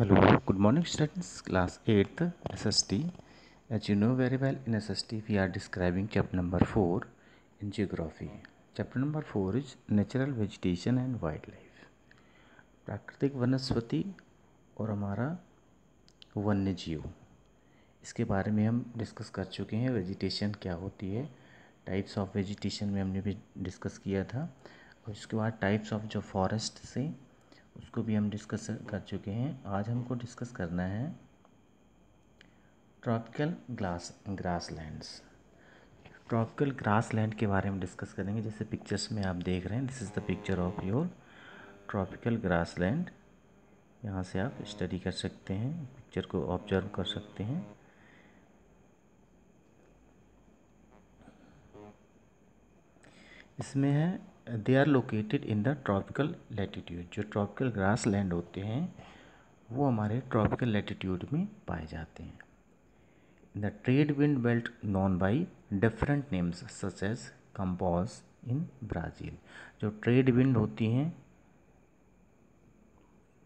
Hello, good morning students, class 8th SST. As you know very well, in SST we are describing chapter number 4 in geography. Chapter number 4 is natural vegetation and wildlife. प्राकृतिक वनस्पति और हमारा वन्य जीव इसके बारे में हम डिस्कस कर चुके हैं वेजिटेशन क्या होती है टाइप्स ऑफ वेजिटेशन में हमने भी डिस्कस किया था और इसके बाद टाइप्स ऑफ जो फॉरेस्ट से उसको भी हम डिस्कस कर चुके हैं आज हमको डिस्कस करना है tropical glass grass lands tropical grass land के बारे में डिस्कस करेंगे जैसे पिक्चर्स में आप देख रहे हैं this is the picture of your tropical grass land यहाँ से आप स्टडी कर सकते हैं पिक्चर को ऑब्जर्व कर सकते हैं इसमें है they are located in the tropical latitude जो ट्रॉपिकल ग्रास लैंड होते हैं वो हमारे ट्रॉपिकल लेटीट्यूड में पाए जाते हैं in the trade wind belt known by different names such as campos in Brazil जो ट्रेड विंड होती हैं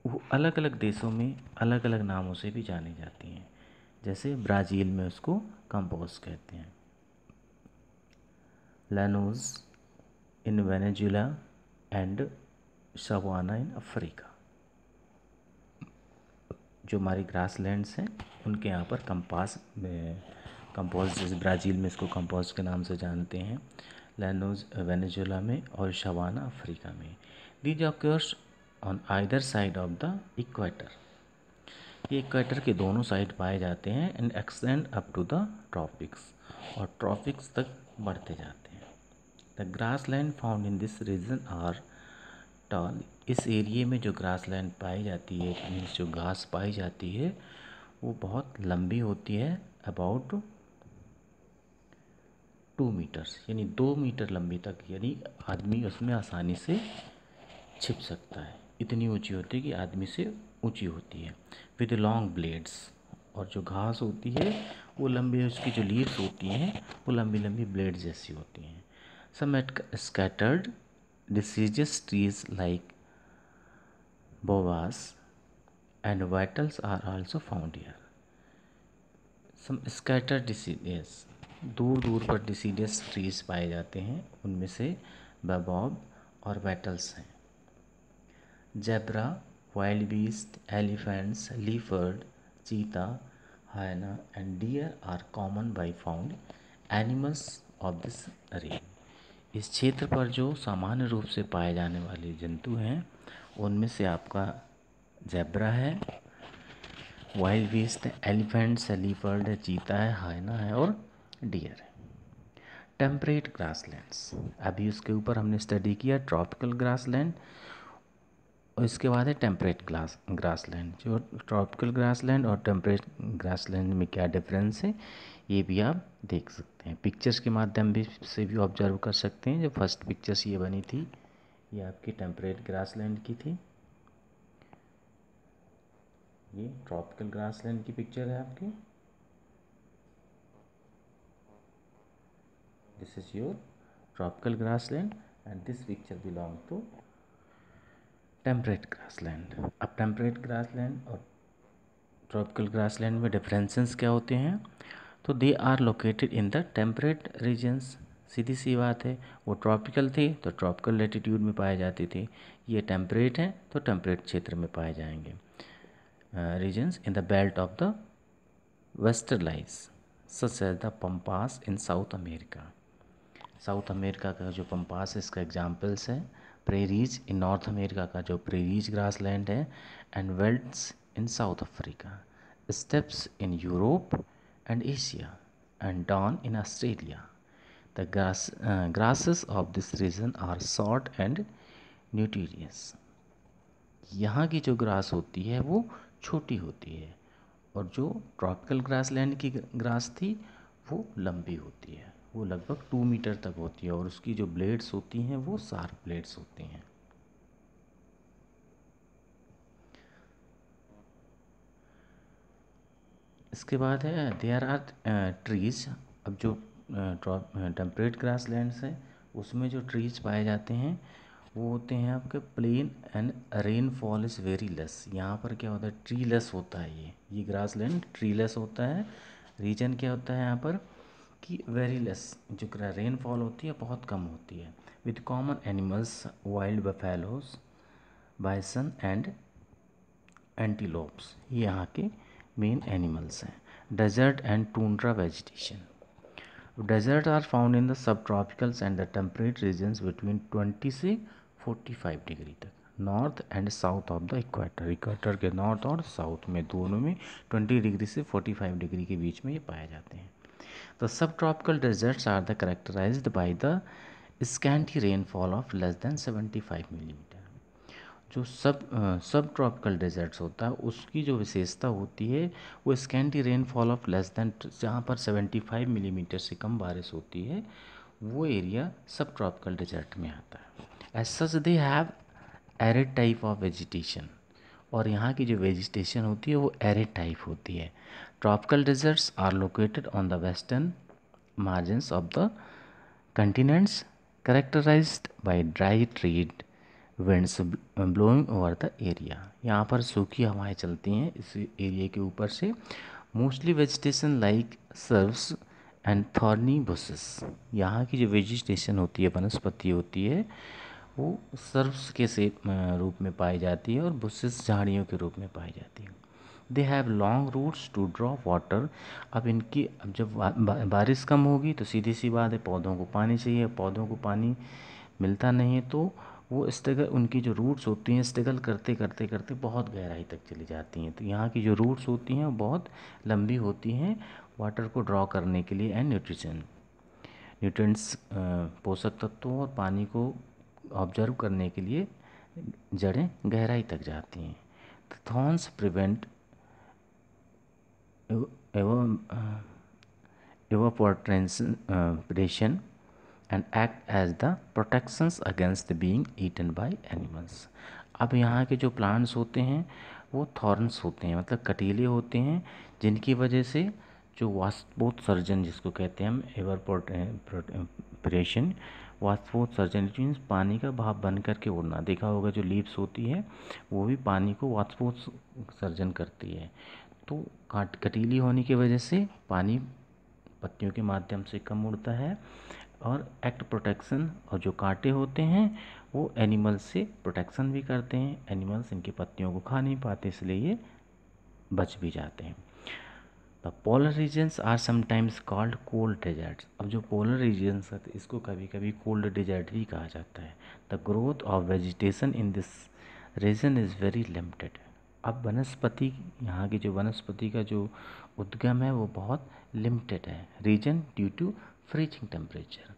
वो अलग अलग देशों में अलग अलग नामों से भी जानी जाती हैं जैसे ब्राज़ील में उसको कंपोज कहते हैं llanos in Venezuela and Savannah in Africa जो हमारे ग्रास लैंडस हैं उनके यहाँ पर कंपास कंपोज जैसे ब्राज़ील में इसको कंपोज के नाम से जानते हैं लैंडोज वेनेजुला में और शवाना अफ्रीका में these occurs on either side of the equator ये इक्वेटर के दोनों साइड पाए जाते हैं and extend up to the tropics और ट्रॉपिक्स तक बढ़ते जाते हैं the grass land found in this region are tall इस एरिए में जो ग्रास लैंड पाई जाती है मीन्स जो घास पाई जाती है वो बहुत लंबी होती है अबाउट टू मीटर्स यानी दो मीटर लंबी तक यानी आदमी उसमें आसानी से छिप सकता है इतनी ऊंची होती है कि आदमी से ऊंची होती है विद लॉन्ग ब्लेड्स और जो घास होती है वो लंबी उसकी जो लीव्स होती हैं वो लंबी लंबी ब्लेड जैसी होती हैं some scattered deciduous trees like boas and wattles are also found here. Some scattered deciduous दूर दूर पर डिसीडियस ट्रीज पाए जाते हैं उनमें से बबॉब और वेटल्स हैं zebra wild beast elephants leopard cheetah hyena and deer are common by found animals of this region इस क्षेत्र पर जो सामान्य रूप से पाए जाने वाले जंतु हैं उनमें से आपका जैबरा है वाइल्ड बीस्ट एलिफेंट सलीफर्ड है चीता है हाइना है और डियर है टेम्परेट ग्रासलैंड्स अभी उसके ऊपर हमने स्टडी किया ट्रॉपिकल ग्रासलैंड और इसके बाद है टेम्परेट ग्लास ग्रास लैंड जो ट्रॉपिकल ग्रास लैंड और टेम्परेट ग्रास लैंड में क्या डिफरेंस है ये भी आप देख सकते हैं पिक्चर्स के माध्यम भी से भी ऑब्जर्व कर सकते हैं जो फर्स्ट पिक्चर्स ये बनी थी ये आपकी टेम्परेट ग्रास लैंड की थी ये ट्रॉपिकल ग्रास लैंड की पिक्चर है आपकी this is your tropical grass land and this picture belong to temperate grassland अब टेम्परेट ग्रासलैंड और ट्रॉपिकल ग्रासलैंड में डिफरेंसेस क्या होते हैं तो they are located in the temperate regions सीधी सी बात है वो ट्रॉपिकल थे तो ट्रॉपिकल लेटीट्यूड में पाए जाते थे ये टेम्परेट हैं तो टेम्परेट क्षेत्र में पाए जाएंगे regions in the belt of the western lights such as the pampas in South America South America का जो पम्पास है इसका एग्जाम्पल्स है प्रेरीज इन नॉर्थ अमेरिका का जो प्रेरीज ग्रास लैंड है and velds in South Africa steppes in Europe and Asia and downs in Australia the grass, of this region are short and short यहाँ की जो grass होती है वो छोटी होती है और जो ट्रॉपिकल ग्रासलैंड की ग्रास थी वो लंबी होती है वो लगभग टू मीटर तक होती है और उसकी जो ब्लेड्स होती हैं वो शार्प ब्लेड्स होती हैं इसके बाद है देयर आर ट्रीज अब जो टेम्परेट ग्रास लैंड्स है उसमें जो ट्रीज पाए जाते हैं वो होते हैं आपके plain and rainfall is very less यहाँ पर क्या होता है ट्री लेस होता है ये ये ग्रास लैंड ट्री लेस होता है रीजन क्या होता है यहाँ पर कि वेरी लेस जो कि रेनफॉल होती है बहुत कम होती है with common animals wild buffaloes bison and antelopes ये यहाँ के मेन एनिमल्स हैं desert and tundra vegetation desert are found in the subtropicals and the temperate regions between twenty से फोर्टी फाइव डिग्री तक north and south of the equator equator के north और south में दोनों में twenty degree से forty five degree के बीच में ये पाए जाते हैं The subtropical deserts are the characterized by the scanty rainfall of less than 75 millimetre जो सब सब ट्रॉपिकल डेजर्ट्स होता है उसकी जो विशेषता होती है वो scanty rainfall of less than जहाँ पर 75 मिलीमीटर से कम बारिश होती है वो एरिया सब ट्रॉपिकल डेजर्ट में आता है as such they have arid type of vegetation और यहाँ की जो वेजिटेशन होती है वो एरिड टाइप होती है Tropical deserts are located on the western margins of the continents characterized by dry trade winds blowing over the area यहाँ पर सूखी हवाएं चलती हैं इस एरिया के ऊपर से mostly vegetation like shrubs and thorny bushes यहाँ की जो वेजिटेशन होती है वनस्पति होती है वो सर्व्स के से रूप में पाई जाती है और बुसेस झाड़ियों के रूप में पाई जाती है they have long roots to draw water अब इनकी अब जब बारिश कम होगी तो सीधी सी बात है पौधों को पानी चाहिए पौधों को पानी मिलता नहीं है तो वो स्ट्रगल उनकी जो रूट्स होती हैं स्ट्रगल करते करते करते बहुत गहराई तक चली जाती हैं तो यहाँ की जो रूट्स होती हैं वो बहुत लंबी होती हैं वाटर को ड्रॉ करने के लिए एंड न्यूट्रिशन न्यूट्रंट्स पोषक तत्वों और पानी को ऑब्जर्व करने के लिए जड़ें गहराई तक जाती हैं thorns prevent evaporation uh, uh, and act as the protections against being eaten by animals अब यहाँ के जो प्लांट्स होते हैं वो थॉर्न्स होते हैं मतलब कटीले होते हैं जिनकी वजह से जो सर्जन जिसको कहते हैं हम एवरपोर्टरेशन uh, सर्जन मीन्स पानी का भाप बन करके उड़ना देखा होगा जो लीव्स होती है वो भी पानी को सर्जन करती है तो काट कटीली होने की वजह से पानी पत्तियों के माध्यम से कम उड़ता है और एक्ट प्रोटेक्शन और जो कांटे होते हैं वो एनिमल से प्रोटेक्शन भी करते हैं एनिमल्स इनके पत्तियों को खा नहीं पाते इसलिए ये बच भी जाते हैं the polar regions are sometimes called cold deserts अब जो पोलर रीजन्स है इसको कभी कभी कोल्ड डिजर्ट भी कहा जाता है the growth of vegetation in this region is very limited अब वनस्पति यहाँ की जो वनस्पति का जो उद्गम है वो बहुत लिमिटेड है region due to freezing temperature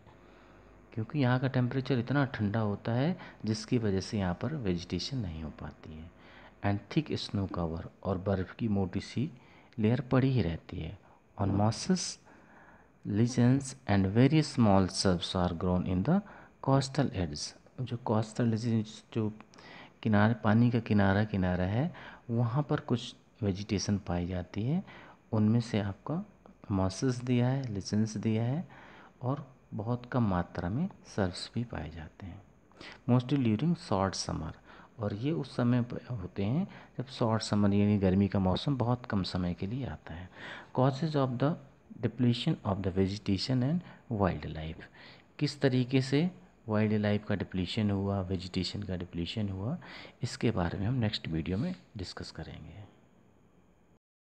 क्योंकि यहाँ का टेम्परेचर इतना ठंडा होता है जिसकी वजह से यहाँ पर वेजिटेशन नहीं हो पाती है एंड थिक स्नो कवर और बर्फ़ की मोटी सी लेयर पड़ी ही रहती है और mosses lichens and very small shrubs are grown in the coastal edges जो कोस्टल जो किनारे पानी का किनारा किनारा है वहाँ पर कुछ वेजिटेशन पाई जाती है उनमें से आपका मॉसिस दिया है लिसन्स दिया है और बहुत कम मात्रा में सर्फ्स भी पाए जाते हैं मोस्टली ड्यूरिंग शॉर्ट समर और ये उस समय होते हैं जब शॉर्ट समर यानी गर्मी का मौसम बहुत कम समय के लिए आता है causes of the depletion of the vegetation and wild life किस तरीके से वाइल्ड लाइफ का डिप्लीशन हुआ वेजिटेशन का डिप्लीशन हुआ इसके बारे में हम नेक्स्ट वीडियो में डिस्कस करेंगे